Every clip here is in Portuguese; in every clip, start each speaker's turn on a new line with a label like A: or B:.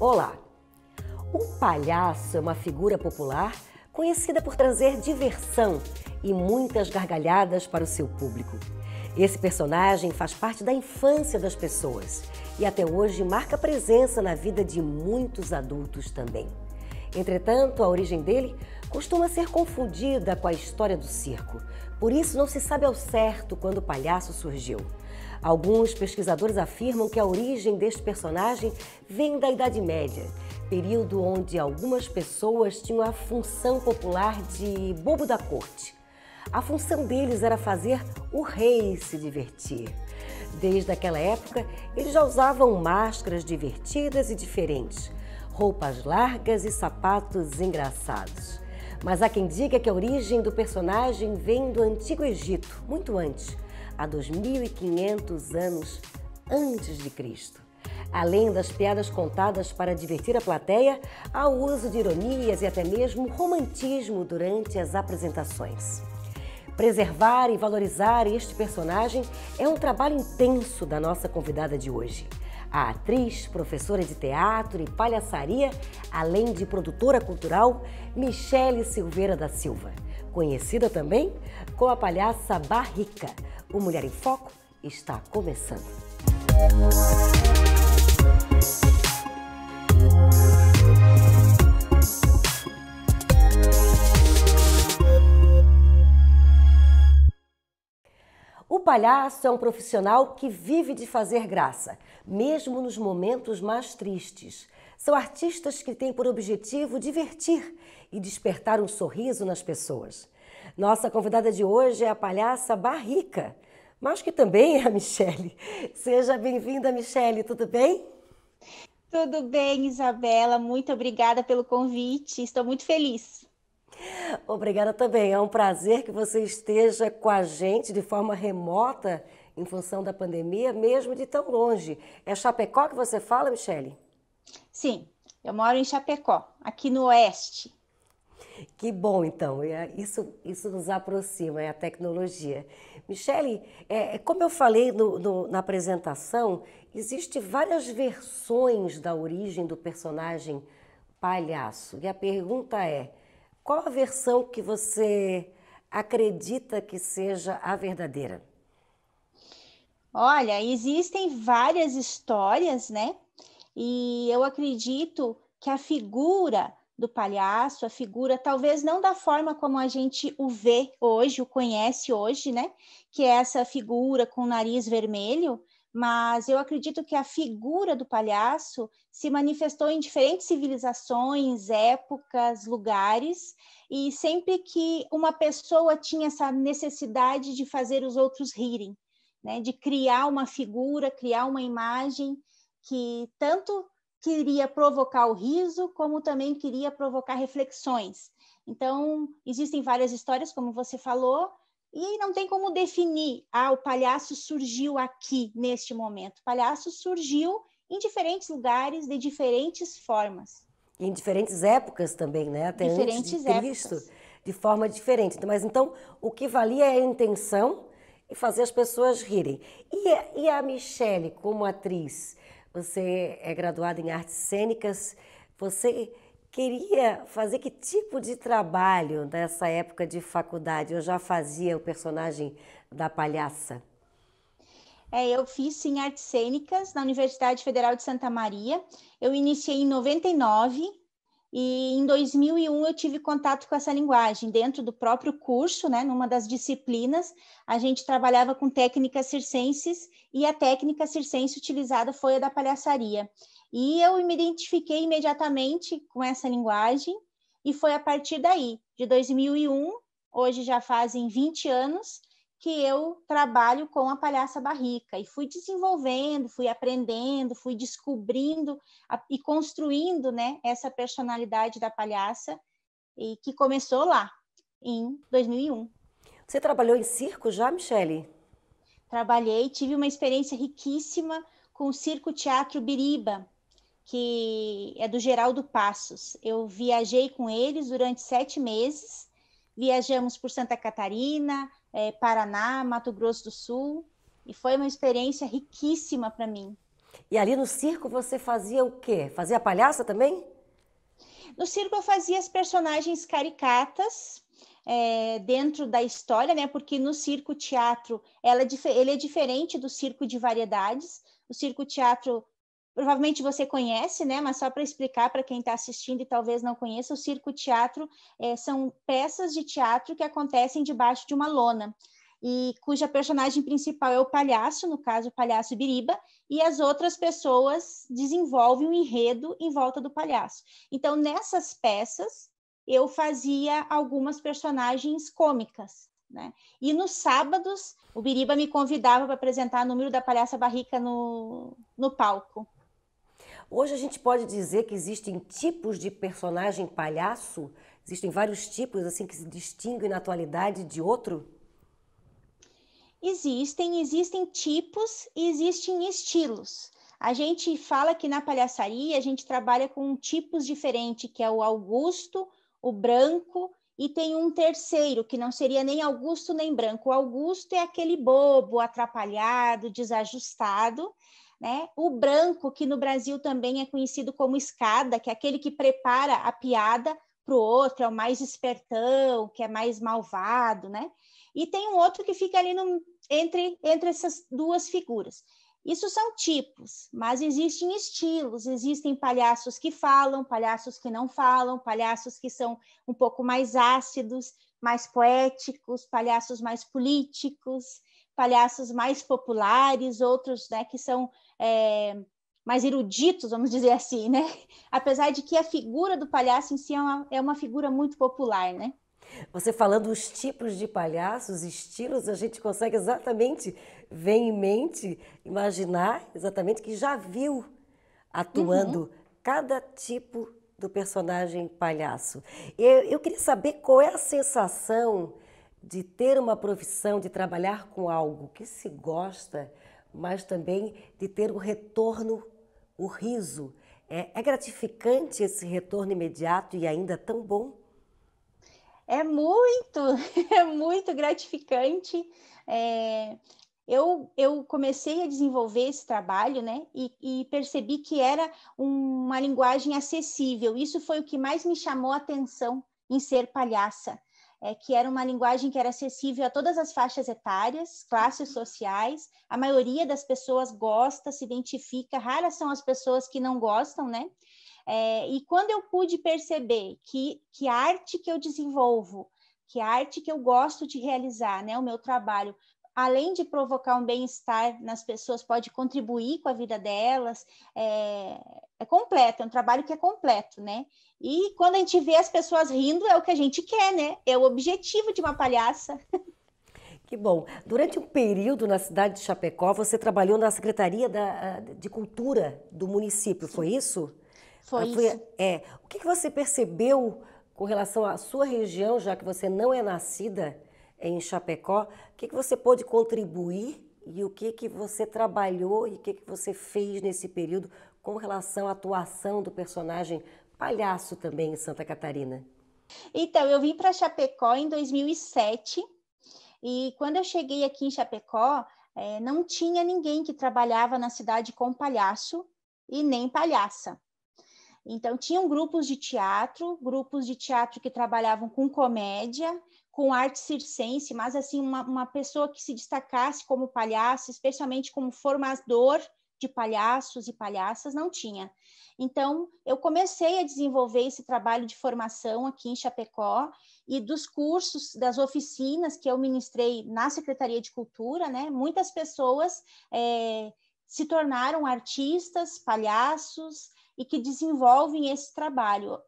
A: Olá! O palhaço é uma figura popular conhecida por trazer diversão e muitas gargalhadas para o seu público. Esse personagem faz parte da infância das pessoas e até hoje marca presença na vida de muitos adultos também. Entretanto, a origem dele costuma ser confundida com a história do circo. Por isso, não se sabe ao certo quando o palhaço surgiu. Alguns pesquisadores afirmam que a origem deste personagem vem da Idade Média, período onde algumas pessoas tinham a função popular de bobo da corte. A função deles era fazer o rei se divertir. Desde aquela época, eles já usavam máscaras divertidas e diferentes, roupas largas e sapatos engraçados. Mas há quem diga que a origem do personagem vem do Antigo Egito, muito antes, há 2.500 anos antes de Cristo. Além das piadas contadas para divertir a plateia, há o uso de ironias e até mesmo romantismo durante as apresentações. Preservar e valorizar este personagem é um trabalho intenso da nossa convidada de hoje. A atriz, professora de teatro e palhaçaria, além de produtora cultural, Michele Silveira da Silva, conhecida também como a palhaça Barrica, o Mulher em Foco está começando. O palhaço é um profissional que vive de fazer graça, mesmo nos momentos mais tristes. São artistas que têm por objetivo divertir e despertar um sorriso nas pessoas. Nossa convidada de hoje é a palhaça Barrica, mas que também é a Michele. Seja bem-vinda, Michele, tudo bem?
B: Tudo bem, Isabela. Muito obrigada pelo convite. Estou muito feliz.
A: Obrigada também. É um prazer que você esteja com a gente de forma remota, em função da pandemia, mesmo de tão longe. É Chapecó que você fala, Michele? Sim, eu moro em Chapecó, aqui no oeste. Que bom, então. É, isso, isso nos aproxima, é a tecnologia. Michele, é, é como eu falei no, no, na apresentação, existem várias versões da origem do personagem palhaço. E a pergunta é, qual a versão que você acredita que seja a verdadeira? Olha, existem várias histórias, né? E
B: eu acredito que a figura do palhaço, a figura, talvez não da forma como a gente o vê hoje, o conhece hoje, né? Que é essa figura com o nariz vermelho, mas eu acredito que a figura do palhaço se manifestou em diferentes civilizações, épocas, lugares, e sempre que uma pessoa tinha essa necessidade de fazer os outros rirem, né? De criar uma figura, criar uma imagem que tanto queria provocar o riso, como também queria provocar reflexões. Então, existem várias histórias, como você falou, e não tem como definir, ah, o palhaço surgiu aqui, neste momento. O palhaço surgiu em diferentes lugares, de
A: diferentes formas. E em diferentes épocas também, né? Até diferentes antes de Cristo, épocas. de forma diferente. Mas então, o que valia é a intenção e fazer as pessoas rirem. E a, e a Michelle, como atriz, você é graduada em artes cênicas, você queria fazer que tipo de trabalho nessa época de faculdade? Eu já fazia o personagem da palhaça.
B: É, eu fiz em artes cênicas na Universidade Federal de Santa Maria. Eu iniciei em 99 e em 2001 eu tive contato com essa linguagem dentro do próprio curso, né, numa das disciplinas, a gente trabalhava com técnicas circenses e a técnica circense utilizada foi a da palhaçaria. E eu me identifiquei imediatamente com essa linguagem e foi a partir daí, de 2001, hoje já fazem 20 anos, que eu trabalho com a palhaça barrica e fui desenvolvendo, fui aprendendo, fui descobrindo a, e construindo, né, essa personalidade da palhaça e que começou lá em 2001. Você trabalhou em circo já, Michele? Trabalhei, tive uma experiência riquíssima com o Circo Teatro Biriba, que é do Geraldo Passos. Eu viajei com eles durante sete meses, viajamos por Santa Catarina, é, Paraná, Mato Grosso do Sul, e foi uma experiência riquíssima para mim. E ali no circo você fazia o quê?
A: Fazia palhaça também?
B: No circo eu fazia as personagens caricatas é, dentro da história, né? Porque no circo teatro ela, é ele é diferente do circo de variedades. O circo teatro Provavelmente você conhece, né? Mas só para explicar para quem está assistindo e talvez não conheça, o circo teatro é, são peças de teatro que acontecem debaixo de uma lona e cuja personagem principal é o palhaço, no caso o palhaço Biriba, e as outras pessoas desenvolvem um enredo em volta do palhaço. Então, nessas peças, eu fazia algumas personagens cômicas. Né? E nos sábados, o Biriba me convidava para apresentar o número da palhaça barrica no, no palco.
A: Hoje a gente pode dizer que existem tipos de personagem palhaço? Existem vários tipos assim que se distinguem na atualidade de outro?
B: Existem, existem tipos e existem estilos. A gente fala que na palhaçaria a gente trabalha com tipos diferentes, que é o Augusto, o branco e tem um terceiro, que não seria nem Augusto nem branco. O Augusto é aquele bobo, atrapalhado, desajustado. Né? O branco, que no Brasil também é conhecido como escada, que é aquele que prepara a piada para o outro, é o mais espertão, que é mais malvado, né? E tem um outro que fica ali no, entre, entre essas duas figuras. Isso são tipos, mas existem estilos, existem palhaços que falam, palhaços que não falam, palhaços que são um pouco mais ácidos, mais poéticos, palhaços mais políticos, palhaços mais populares, outros né, que são é, mais eruditos, vamos dizer assim, né? Apesar de que a figura do palhaço em si é uma, é uma figura muito popular, né?
A: Você falando os tipos de palhaços, estilos, a gente consegue exatamente ver em mente, imaginar exatamente que já viu atuando uhum. cada tipo do personagem palhaço. Eu, eu, queria saber qual é a sensação de ter uma profissão, de trabalhar com algo que se gosta, mas também de ter o retorno, o riso. É, é gratificante esse retorno imediato e ainda tão bom? É muito, é muito gratificante. É, eu,
B: eu, comecei a desenvolver esse trabalho, né? E, e, percebi que era uma linguagem acessível. Isso foi o que mais me chamou a atenção em ser palhaça é, que era uma linguagem que era acessível a todas as faixas etárias, classes uhum. sociais. A maioria das pessoas gosta, se identifica, raras são as pessoas que não gostam, né? É, e quando eu pude perceber que, que a arte que eu desenvolvo, que a arte que eu gosto de realizar, né, o meu trabalho, além de provocar um bem-estar nas pessoas, pode contribuir com a vida delas. É, é, completo, é um trabalho que é completo, né? E quando a gente vê as pessoas rindo, é o que a gente quer, né?
A: É o objetivo de uma palhaça. Que bom. Durante um período na cidade de Chapecó, você trabalhou na Secretaria da, de Cultura do município, foi isso?
B: Foi, foi isso.
A: É. O que você percebeu com relação à sua região, já que você não é nascida? em Chapecó. O que, que você pôde contribuir e o que, que você trabalhou e o que, que você fez nesse período com relação à atuação do personagem palhaço também em Santa Catarina? Então, eu vim para
B: Chapecó em 2007 e quando eu cheguei aqui em Chapecó, é, não tinha ninguém que trabalhava na cidade com palhaço e nem palhaça. Então, tinham grupos de teatro, grupos de teatro que trabalhavam com comédia com arte circense, mas assim uma, uma pessoa que se destacasse como palhaço, especialmente como formador de palhaços e palhaças, não tinha. Então, eu comecei a desenvolver esse trabalho de formação aqui em Chapecó e dos cursos, das oficinas que eu ministrei na Secretaria de Cultura, né? Muitas pessoas é, se tornaram artistas, palhaços e que desenvolvem esse trabalho.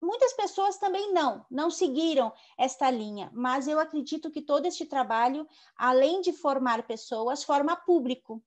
B: Muitas pessoas também não, não seguiram esta linha, mas eu acredito que todo este trabalho, além de formar pessoas, forma público,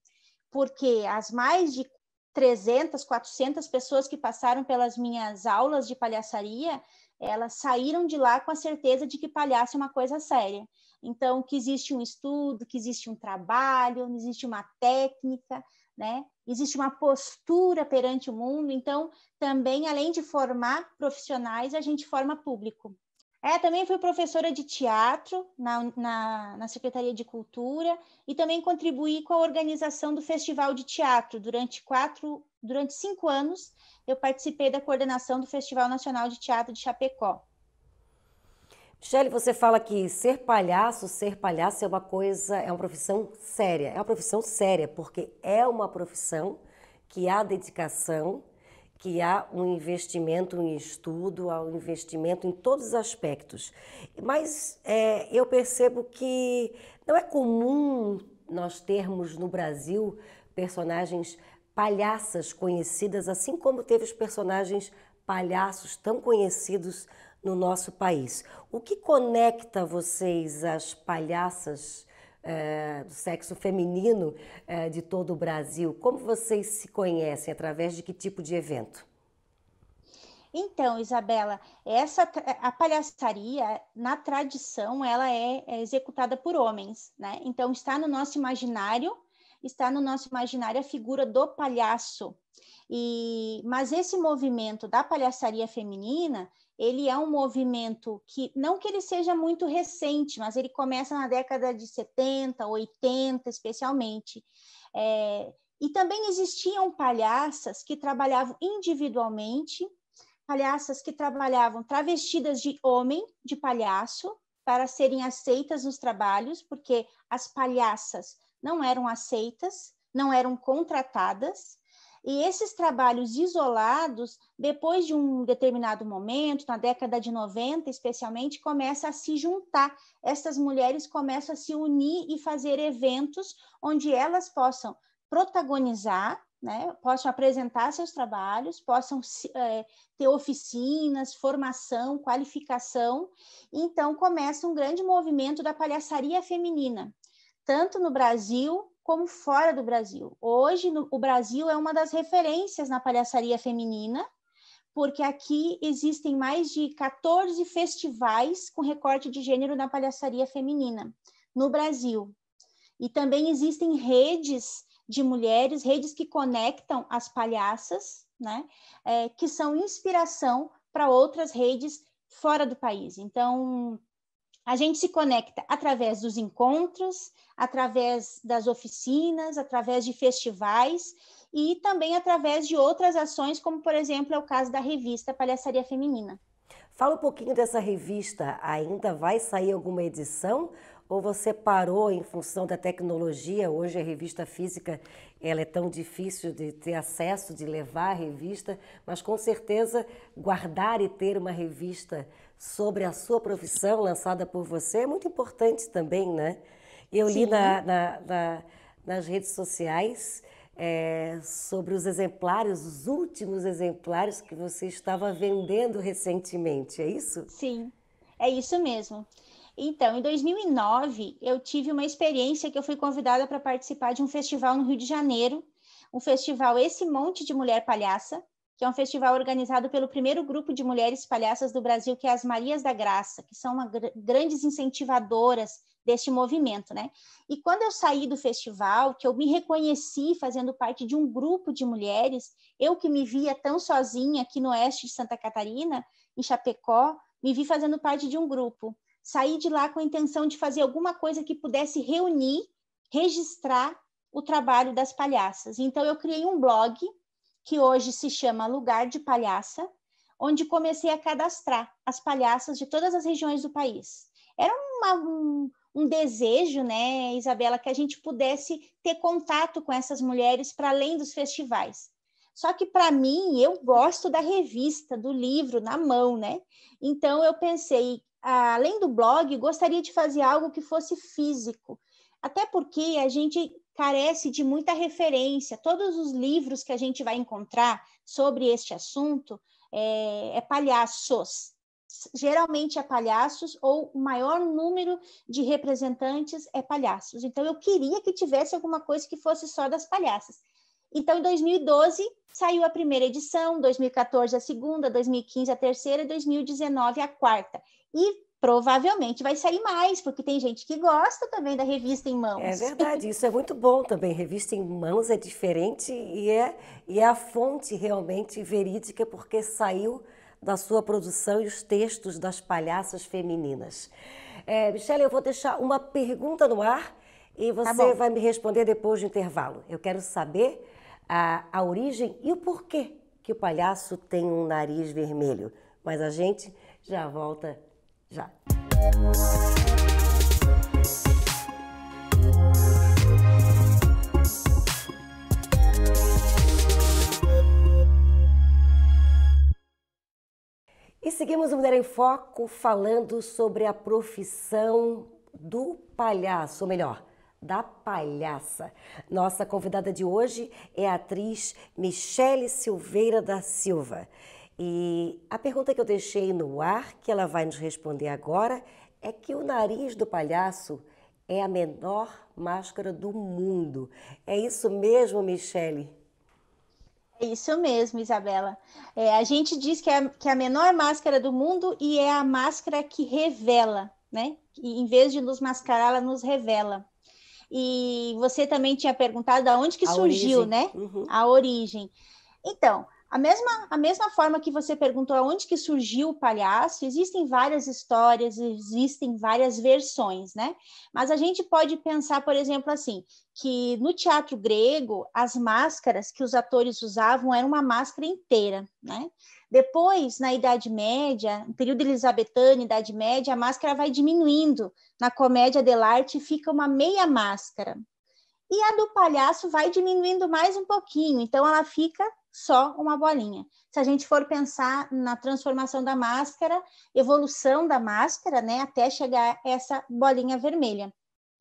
B: porque as mais de 300, 400 pessoas que passaram pelas minhas aulas de palhaçaria, elas saíram de lá com a certeza de que palhaço é uma coisa séria. Então, que existe um estudo, que existe um trabalho, existe uma técnica, né? existe uma postura perante o mundo, então também, além de formar profissionais, a gente forma público. É, também fui professora de teatro na, na, na, Secretaria de Cultura e também contribuí com a organização do Festival de Teatro. Durante quatro, durante cinco anos, eu participei da coordenação do Festival Nacional de Teatro de Chapecó.
A: Michele, você fala que ser palhaço, ser palhaço é uma coisa, é uma profissão séria. É uma profissão séria, porque é uma profissão que há dedicação, que há um investimento em estudo, há um investimento em todos os aspectos. Mas é, eu percebo que não é comum nós termos no Brasil personagens palhaças conhecidas, assim como teve os personagens palhaços tão conhecidos no no nosso país. O que conecta vocês, as palhaças é, do sexo feminino é, de todo o Brasil? Como vocês se conhecem? Através de que tipo de evento?
B: Então, Isabela, essa a palhaçaria na tradição ela é, é executada por homens, né? Então está no nosso imaginário, está no nosso imaginário a figura do palhaço. E mas esse movimento da palhaçaria feminina ele é um movimento que, não que ele seja muito recente, mas ele começa na década de 70, 80, especialmente. É, e também existiam palhaças que trabalhavam individualmente, palhaças que trabalhavam travestidas de homem, de palhaço, para serem aceitas nos trabalhos, porque as palhaças não eram aceitas, não eram contratadas, e esses trabalhos isolados, depois de um determinado momento, na década de 90 especialmente, começa a se juntar. Essas mulheres começam a se unir e fazer eventos onde elas possam protagonizar, né, possam apresentar seus trabalhos, possam é, ter oficinas, formação, qualificação. Então começa um grande movimento da palhaçaria feminina, tanto no Brasil como fora do Brasil. Hoje, no, o Brasil é uma das referências na palhaçaria feminina, porque aqui existem mais de 14 festivais com recorte de gênero na palhaçaria feminina, no Brasil. E também existem redes de mulheres, redes que conectam as palhaças, né, é, que são inspiração para outras redes fora do país. Então, a gente se conecta através dos encontros, através das oficinas, através de festivais e também através de outras ações, como por exemplo é o caso da revista Palhaçaria Feminina.
A: Fala um pouquinho dessa revista. Ainda vai sair alguma edição? Ou você parou em função da tecnologia? Hoje a revista física ela é tão difícil de ter acesso, de levar a revista, mas com certeza guardar e ter uma revista sobre a sua profissão lançada por você é muito importante também, né? Eu Sim. li na, na, na, nas redes sociais é, sobre os exemplares, os últimos exemplares que você estava vendendo recentemente, é isso? Sim, é isso mesmo.
B: Então, em 2009, eu tive uma experiência que eu fui convidada para participar de um festival no Rio de Janeiro, um festival Esse Monte de Mulher Palhaça, que é um festival organizado pelo primeiro grupo de mulheres palhaças do Brasil, que é as Marias da Graça, que são uma grandes incentivadoras deste movimento, né? E quando eu saí do festival, que eu me reconheci fazendo parte de um grupo de mulheres, eu que me via tão sozinha aqui no oeste de Santa Catarina, em Chapecó, me vi fazendo parte de um grupo. Saí de lá com a intenção de fazer alguma coisa que pudesse reunir, registrar o trabalho das palhaças. Então eu criei um blog que hoje se chama Lugar de Palhaça, onde comecei a cadastrar as palhaças de todas as regiões do país. Era uma, um, um desejo, né, Isabela, que a gente pudesse ter contato com essas mulheres para além dos festivais. Só que para mim, eu gosto da revista, do livro na mão, né? Então eu pensei, além do blog, gostaria de fazer algo que fosse físico. Até porque a gente carece de muita referência. Todos os livros que a gente vai encontrar sobre este assunto é, é palhaços. Geralmente é palhaços, ou o maior número de representantes é palhaços. Então, eu queria que tivesse alguma coisa que fosse só das palhaças. Então, em 2012 saiu a primeira edição, 2014 a segunda, 2015 a terceira e 2019 a quarta. E provavelmente
C: vai sair mais, porque tem gente que gosta também da revista em mãos. É
A: verdade, isso é muito bom também. Revista em mãos é diferente e é, e é a fonte realmente verídica, porque saiu da sua produção e os textos das palhaças femininas. É, Michelle, eu vou deixar uma pergunta no ar e tá você tá vai me responder depois do intervalo. Eu quero saber a, a origem e o porquê que o palhaço tem um nariz vermelho. Mas a gente já volta já. E seguimos o Mulher em Foco falando sobre a profissão do palhaço, ou melhor, da palhaça. Nossa convidada de hoje é a atriz Michele Silveira da Silva. E a pergunta que eu deixei no ar, que ela vai nos responder agora, é que o nariz do palhaço é a menor máscara do mundo. É isso mesmo, Michele? É isso mesmo, Isabela.
B: É, a gente diz que é, a, que é a menor máscara do mundo e é a máscara que revela, né? E, em vez de nos mascarar, ela nos revela. E você também tinha perguntado aonde que a surgiu, origem. né? Uhum. A origem. Então, a mesma, a mesma forma que você perguntou aonde que surgiu o palhaço, existem várias histórias, existem várias versões, né? Mas a gente pode pensar, por exemplo, assim, que no teatro grego, as máscaras que os atores usavam eram uma máscara inteira, né? Depois, na Idade Média, no período elizabetano, Idade Média, a máscara vai diminuindo. Na comédia dell'arte fica uma meia máscara, e a do palhaço vai diminuindo mais um pouquinho, então ela fica só uma bolinha. Se a gente for pensar na transformação da máscara, evolução da máscara, né, até chegar essa bolinha vermelha.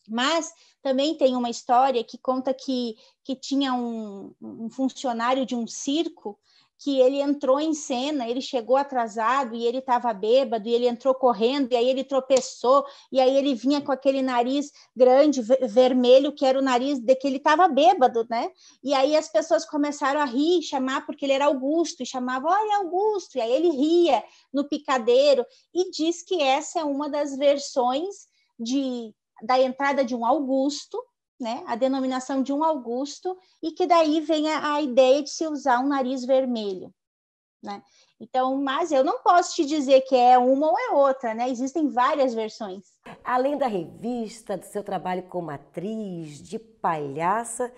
B: Mas também tem uma história que conta que, que tinha um, um funcionário de um circo que ele entrou em cena, ele chegou atrasado e ele estava bêbado e ele entrou correndo e aí ele tropeçou e aí ele vinha com aquele nariz grande vermelho que era o nariz de que ele estava bêbado, né? E aí as pessoas começaram a rir, chamar porque ele era Augusto e chamava, olha Augusto, e aí ele ria no picadeiro e diz que essa é uma das versões de da entrada de um Augusto né, a denominação de um Augusto, e que daí vem a, a ideia de se usar um nariz vermelho. Né? Então, mas eu não posso te dizer que é uma ou é outra, né? Existem várias versões.
A: Além da revista, do seu trabalho como atriz, de palhaça,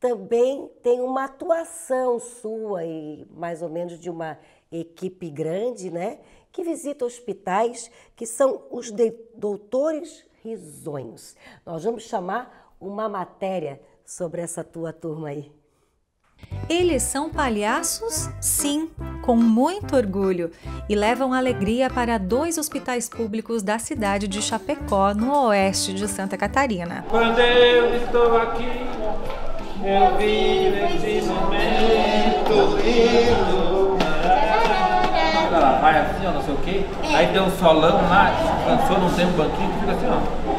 A: também tem uma atuação sua e mais ou menos de uma equipe grande, né? Que visita hospitais que são os doutores risonhos. Nós vamos chamar uma matéria sobre essa tua turma aí. Eles são palhaços, sim,
D: com muito orgulho, e levam alegria para dois hospitais públicos da cidade de Chapecó, no oeste de Santa Catarina.
E: Quando eu estou aqui, eu vivo esse momento lindo. Ela vai assim, ó, não sei o quê, aí tem um solão lá, cansou, não tem um banquinho, fica assim, ó.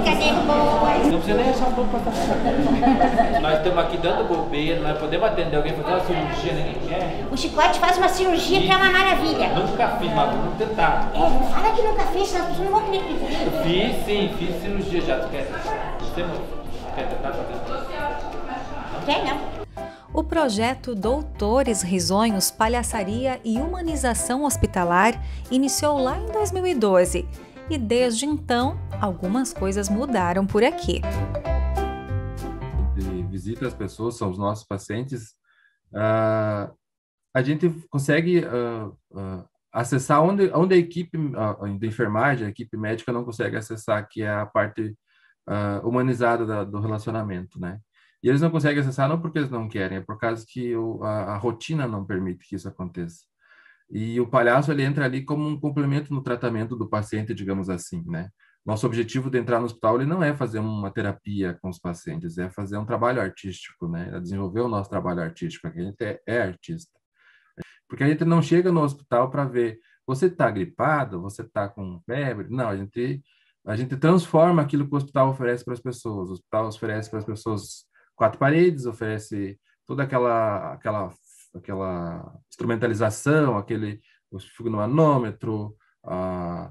C: Brincadeira boa. Não precisa nem achar um pouco pra estar
E: Nós estamos aqui dando bobeira, nós podemos atender alguém, fazer uma cirurgia, ninguém quer.
C: O Chicote faz uma cirurgia que é uma maravilha. Nunca
E: fiz, mas vamos tentar. É, não
C: fala que nunca fiz, senão as não vão querer que fez.
D: Fiz
E: sim, fiz cirurgia já. Tu quer, quer tentar fazer? Quer não.
D: O projeto Doutores Risonhos Palhaçaria e Humanização Hospitalar iniciou lá em 2012 e desde então algumas coisas mudaram por aqui.
E: De visita as pessoas, são os nossos pacientes, uh, a gente consegue uh, uh, acessar onde, onde a equipe de enfermagem, a equipe médica não consegue acessar, que é a parte humanizada da, do relacionamento, né? E eles não conseguem acessar não porque eles não querem, é por causa que o, a, a rotina não permite que isso aconteça. E o palhaço ele entra ali como um complemento no tratamento do paciente, digamos assim, né? Nosso objetivo de entrar no hospital ele não é fazer uma terapia com os pacientes, é fazer um trabalho artístico, né? É desenvolver o nosso trabalho artístico, que a gente é, é artista. Porque a gente não chega no hospital para ver, você está gripado, você está com febre. Não, a gente, a gente transforma aquilo que o hospital oferece para as pessoas. O hospital oferece para as pessoas quatro paredes, oferece toda aquela, aquela aquela instrumentalização, aquele o fignomanômetro, a,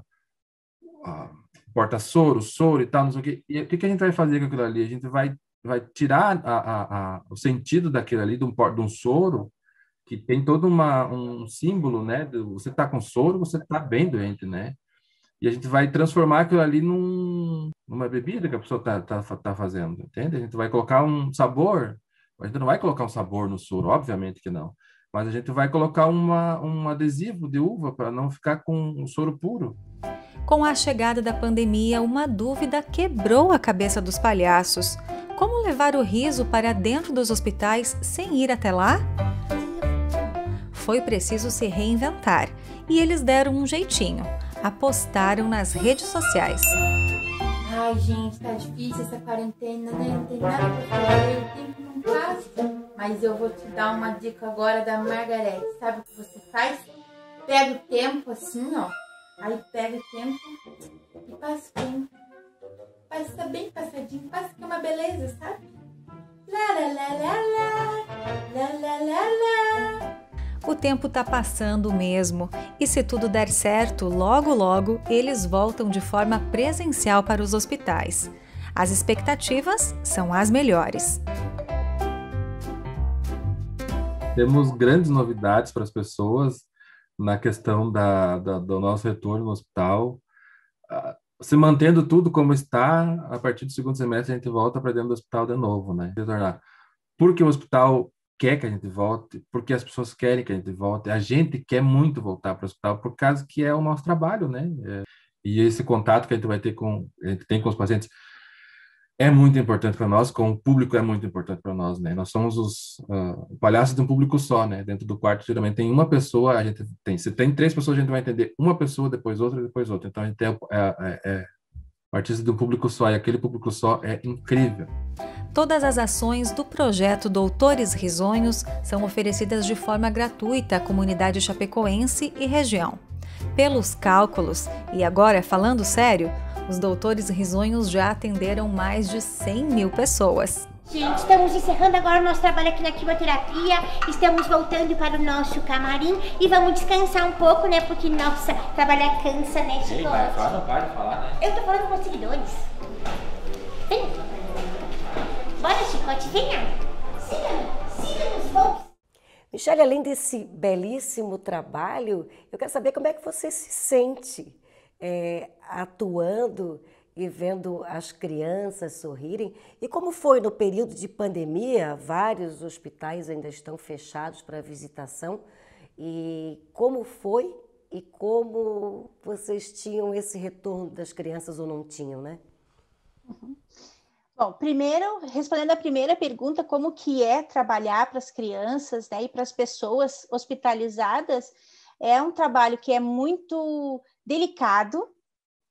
E: a porta-soro, soro e tal, não sei o quê. E o que, que a gente vai fazer com aquilo ali? A gente vai, vai tirar a, a, a, o sentido daquilo ali, de um, de um soro, que tem todo uma, um símbolo, né? Você está com soro, você está bem doente, né? E a gente vai transformar aquilo ali num, numa bebida que a pessoa está tá, tá fazendo, entende? A gente vai colocar um sabor a gente não vai colocar um sabor no soro, obviamente que não. Mas a gente vai colocar uma, um adesivo de uva para não ficar com um soro puro.
D: Com a chegada da pandemia, uma dúvida quebrou a cabeça dos palhaços. Como levar o riso para dentro dos hospitais sem ir até lá? Foi preciso se reinventar e eles deram um jeitinho. Apostaram nas redes sociais.
B: Ai, gente, tá difícil essa quarentena, né? Não tem nada pra fazer, tem mas eu vou te dar uma dica agora da Margarete. Sabe o que você faz? Pega o tempo assim, ó. Aí pega o tempo e passa o tempo. Passa bem passadinho, passa que é uma beleza, sabe? Lá, lá, lá, lá,
D: lá, lá, lá, lá, lá. O tempo tá passando mesmo, e se tudo der certo, logo logo eles voltam de forma presencial para os hospitais. As expectativas são as melhores.
E: Temos grandes novidades para as pessoas na questão da, da, do nosso retorno no hospital. Ah, se mantendo tudo como está, a partir do segundo semestre a gente volta para dentro do hospital de novo, né? Retornar. Porque o hospital quer que a gente volte, porque as pessoas querem que a gente volte, a gente quer muito voltar para o hospital por causa que é o nosso trabalho, né? É, e esse contato que a gente vai ter com, a gente tem com os pacientes é muito importante para nós, como público é muito importante para nós, né? Nós somos os uh, palhaços de um público só, né? Dentro do quarto geralmente tem uma pessoa, a gente tem, se tem três pessoas a gente vai entender uma pessoa, depois outra, depois outra. Então a gente é, é, é, é artista de um público só e aquele público só é incrível.
D: Todas as ações do projeto Doutores Risonhos são oferecidas de forma gratuita à comunidade chapecoense e região. Pelos cálculos, e agora falando sério, os doutores risonhos já atenderam mais de 100 mil pessoas.
C: Gente, estamos encerrando agora o nosso trabalho aqui na quimioterapia. Estamos voltando para o nosso camarim e vamos descansar um pouco, né? Porque, nossa, trabalhar cansa, né, Chico? Vai,
E: fala, falar, né?
C: Eu tô falando com os seguidores. Vem. Bora, Chicote, venha. siga siga-nos,
A: Michelle, além desse belíssimo trabalho, eu quero saber como é que você se sente é, atuando e vendo as crianças sorrirem. E como foi no período de pandemia, vários hospitais ainda estão fechados para visitação. E como foi e como vocês tinham esse retorno das crianças ou não tinham, né?
B: Uhum. Bom, primeiro, respondendo a primeira pergunta, como que é trabalhar para as crianças né, e para as pessoas hospitalizadas, é um trabalho que é muito delicado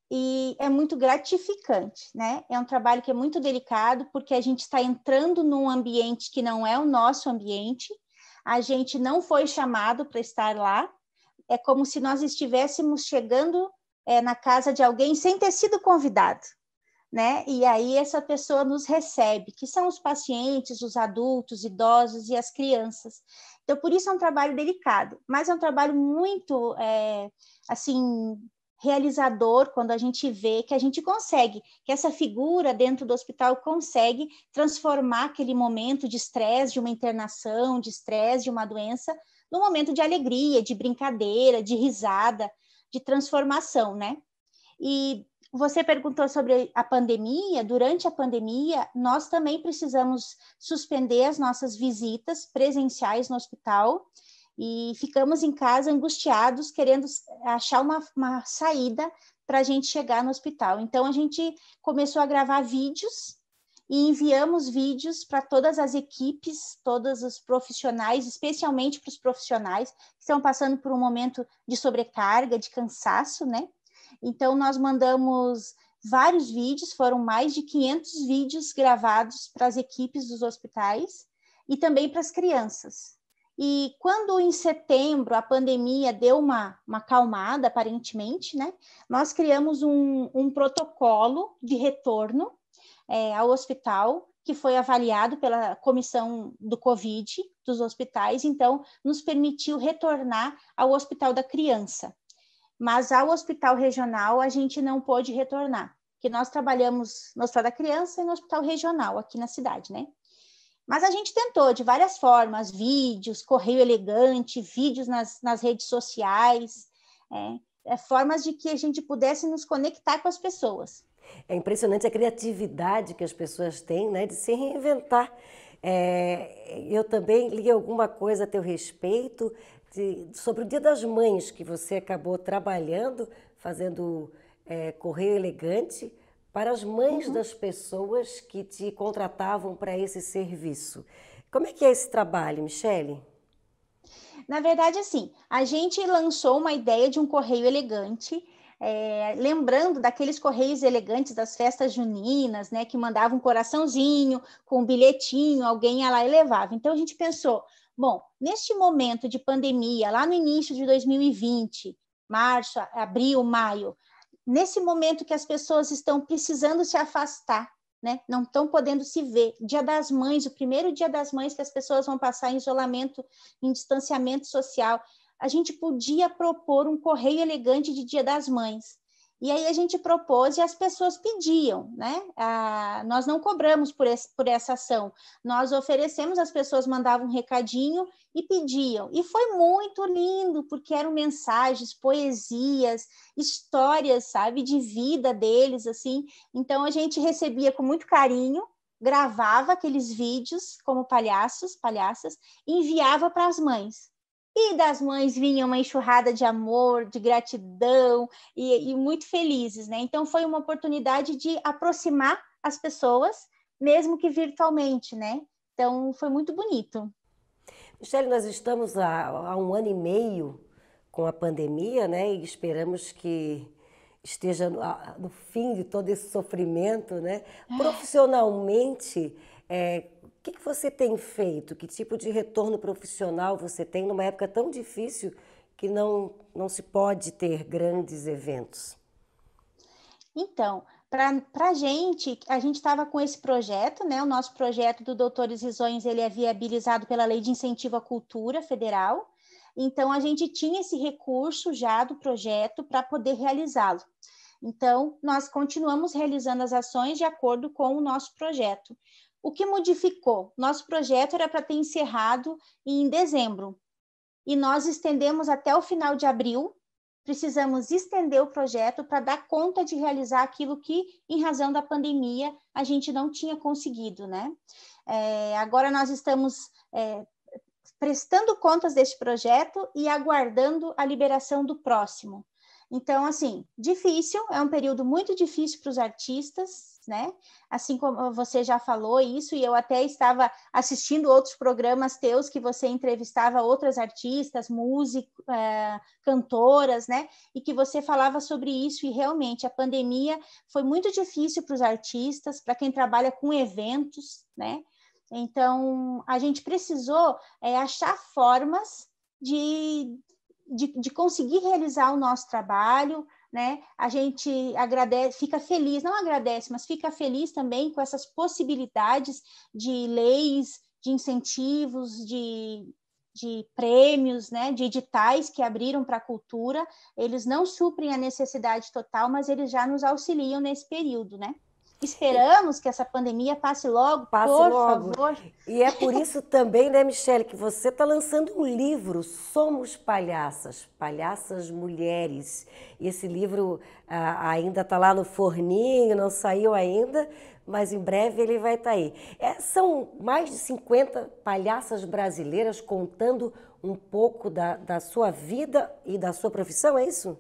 B: e é muito gratificante, né? É um trabalho que é muito delicado porque a gente está entrando num ambiente que não é o nosso ambiente, a gente não foi chamado para estar lá, é como se nós estivéssemos chegando é, na casa de alguém sem ter sido convidado, né? E aí essa pessoa nos recebe, que são os pacientes, os adultos, idosos e as crianças. Então, por isso é um trabalho delicado, mas é um trabalho muito, é, assim, realizador quando a gente vê que a gente consegue, que essa figura dentro do hospital consegue transformar aquele momento de estresse, de uma internação, de estresse, de uma doença, num momento de alegria, de brincadeira, de risada, de transformação, né? E você perguntou sobre a pandemia. Durante a pandemia, nós também precisamos suspender as nossas visitas presenciais no hospital e ficamos em casa angustiados, querendo achar uma, uma saída para a gente chegar no hospital. Então, a gente começou a gravar vídeos e enviamos vídeos para todas as equipes, todos os profissionais, especialmente para os profissionais que estão passando por um momento de sobrecarga, de cansaço, né? Então, nós mandamos vários vídeos, foram mais de 500 vídeos gravados para as equipes dos hospitais e também para as crianças. E quando em setembro a pandemia deu uma, uma calmada, aparentemente, né? Nós criamos um, um protocolo de retorno é, ao hospital, que foi avaliado pela comissão do Covid dos hospitais, então nos permitiu retornar ao Hospital da Criança mas ao hospital regional a gente não pôde retornar, que nós trabalhamos no Hospital da Criança e no Hospital Regional aqui na cidade, né? Mas a gente tentou de várias formas, vídeos, correio elegante, vídeos nas, nas redes sociais, é, é, formas de que
A: a gente pudesse nos conectar com as pessoas. É impressionante a criatividade que as pessoas têm né, de se reinventar. É, eu também li alguma coisa a teu respeito de, sobre o Dia das Mães que você acabou trabalhando, fazendo é, correio elegante para as mães uhum. das pessoas que te contratavam para esse serviço. Como é que é esse trabalho, Michele?
B: Na verdade, assim, a gente lançou uma ideia de um correio elegante, é, lembrando daqueles correios elegantes das festas juninas, né, que mandavam um coraçãozinho com um bilhetinho, alguém ia lá e levava. Então a gente pensou, Bom, neste momento de pandemia, lá no início de 2020, março, abril, maio, nesse momento que as pessoas estão precisando se afastar, né? Não estão podendo se ver. Dia das Mães, o primeiro dia das Mães que as pessoas vão passar em isolamento, em distanciamento social, a gente podia propor um correio elegante de Dia das Mães. E aí a gente propôs e as pessoas pediam, né? Ah, nós não cobramos por, esse, por essa ação, nós oferecemos, as pessoas mandavam um recadinho e pediam. E foi muito lindo, porque eram mensagens, poesias, histórias, sabe, de vida deles, assim. Então a gente recebia com muito carinho, gravava aqueles vídeos como palhaços, palhaças, e enviava para as mães. E das mães vinha uma enxurrada de amor, de gratidão e, e muito felizes, né? Então foi uma oportunidade de aproximar as pessoas, mesmo que virtualmente, né? Então foi muito bonito.
A: Michele, nós estamos há, há um ano e meio com a pandemia, né? E esperamos que esteja no, no fim de todo esse sofrimento, né? É. Profissionalmente, é, que, que você tem feito? Que tipo de retorno profissional você tem numa época tão difícil que não, não se pode ter grandes eventos?
B: Então, para a gente, a gente estava com esse projeto, né? O nosso projeto do Doutores Risonhos, ele é viabilizado pela Lei de Incentivo à Cultura Federal. Então, a gente tinha esse recurso já do projeto para poder realizá-lo. Então, nós continuamos realizando as ações de acordo com o nosso projeto. O que modificou? Nosso projeto era para ter encerrado em dezembro e nós estendemos até o final de abril. Precisamos estender o projeto para dar conta de realizar aquilo que, em razão da pandemia, a gente não tinha conseguido, né? É, agora nós estamos é, prestando contas deste projeto e aguardando a liberação do próximo. Então, assim, difícil, é um período muito difícil para os artistas, né? Assim como você já falou isso, e eu até estava assistindo outros programas teus que você entrevistava outras artistas, músicas é, cantoras, né? E que você falava sobre isso, e realmente a pandemia foi muito difícil para os artistas, para quem trabalha com eventos, né? Então, a gente precisou é, achar formas de, de, de conseguir realizar o nosso trabalho, né? A gente agradece, fica feliz, não agradece, mas fica feliz também com essas possibilidades de leis, de incentivos, de, de prêmios, né, de editais que abriram para a cultura, eles não suprem a necessidade total, mas eles já nos auxiliam nesse período, né? Esperamos que essa pandemia
A: passe logo, passe por logo. favor.
D: E é por isso
A: também, né, Michele, que você está lançando um livro, Somos Palhaças, Palhaças Mulheres. E esse livro ah, ainda está lá no forninho, não saiu ainda, mas em breve ele vai estar tá aí. É, são mais de 50 palhaças brasileiras contando um pouco da, da sua vida e da sua profissão, é isso?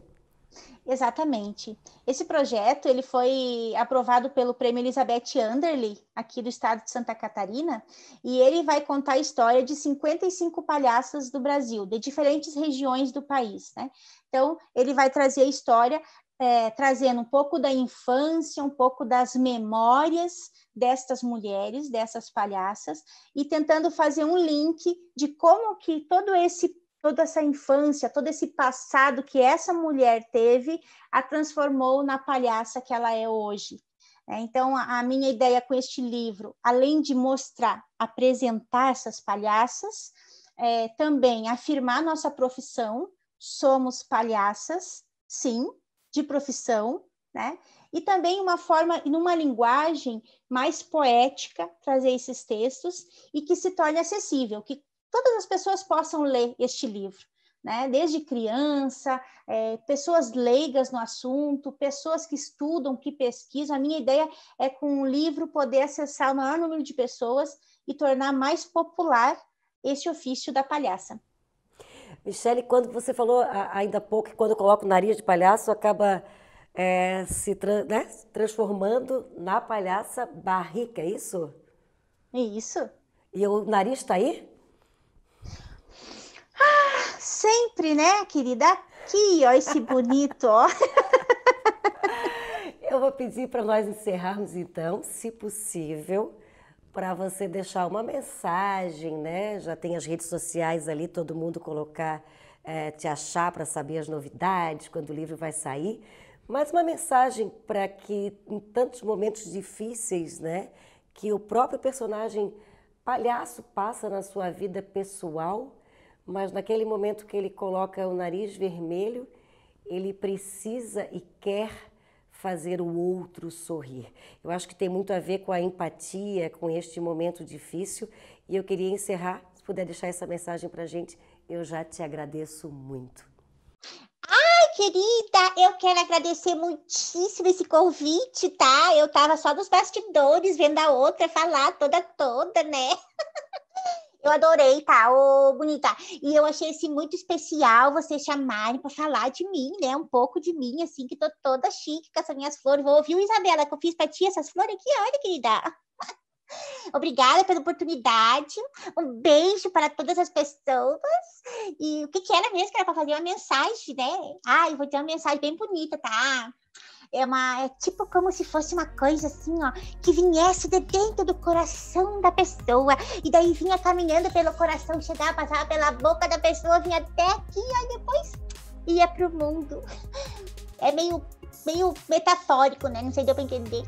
B: Exatamente. Esse projeto ele foi aprovado pelo Prêmio Elizabeth Anderle, aqui do estado de Santa Catarina, e ele vai contar a história de 55 palhaças do Brasil, de diferentes regiões do país. Né? Então, ele vai trazer a história, é, trazendo um pouco da infância, um pouco das memórias destas mulheres, dessas palhaças, e tentando fazer um link de como que todo esse toda essa infância, todo esse passado que essa mulher teve, a transformou na palhaça que ela é hoje. Né? Então, a minha ideia com este livro, além de mostrar, apresentar essas palhaças, é, também afirmar nossa profissão, somos palhaças, sim, de profissão, né? E também uma forma, numa linguagem mais poética, trazer esses textos e que se torne acessível, que todas as pessoas possam ler este livro. Né? Desde criança, é, pessoas leigas no assunto, pessoas que estudam, que pesquisam. A minha ideia é com o livro poder acessar o maior número de pessoas e tornar mais popular esse ofício da palhaça.
A: Michele, quando você falou ainda há pouco que quando coloca o nariz de palhaço acaba é, se tra né? transformando na palhaça barrica, é isso? É isso. E o nariz está aí? Sempre, né, querida? Aqui, ó, esse bonito, ó. Eu vou pedir para nós encerrarmos então, se possível, para você deixar uma mensagem, né? Já tem as redes sociais ali, todo mundo colocar, é, te achar para saber as novidades, quando o livro vai sair. Mas uma mensagem para que em tantos momentos difíceis, né, que o próprio personagem palhaço passa na sua vida pessoal, mas naquele momento que ele coloca o nariz vermelho, ele precisa e quer fazer o outro sorrir. Eu acho que tem muito a ver com a empatia, com este momento difícil, e eu queria encerrar, se puder deixar essa mensagem para a gente, eu já te agradeço muito.
C: Ai, querida, eu quero agradecer muitíssimo esse convite, tá? Eu tava só nos bastidores vendo a outra falar toda toda, né? Eu adorei, tá? Ô, bonita. E eu achei assim, muito especial vocês chamarem para falar de mim, né? Um pouco de mim, assim, que tô toda chique com essas minhas flores. Vou ouvir o Isabela, que eu fiz para ti essas flores aqui, olha, querida. Obrigada pela oportunidade. Um beijo para todas as pessoas. E o que, que era mesmo que era para fazer uma mensagem, né? Ah, eu vou ter uma mensagem bem bonita, tá? é, uma, é tipo como se fosse uma coisa assim, ó, que viesse de dentro do coração da pessoa, e daí vinha caminhando pelo coração, chegava, passava pela boca da pessoa, vinha até aqui, aí depois ia pro mundo. É meio, meio metafórico, né? Não sei se deu pra entender.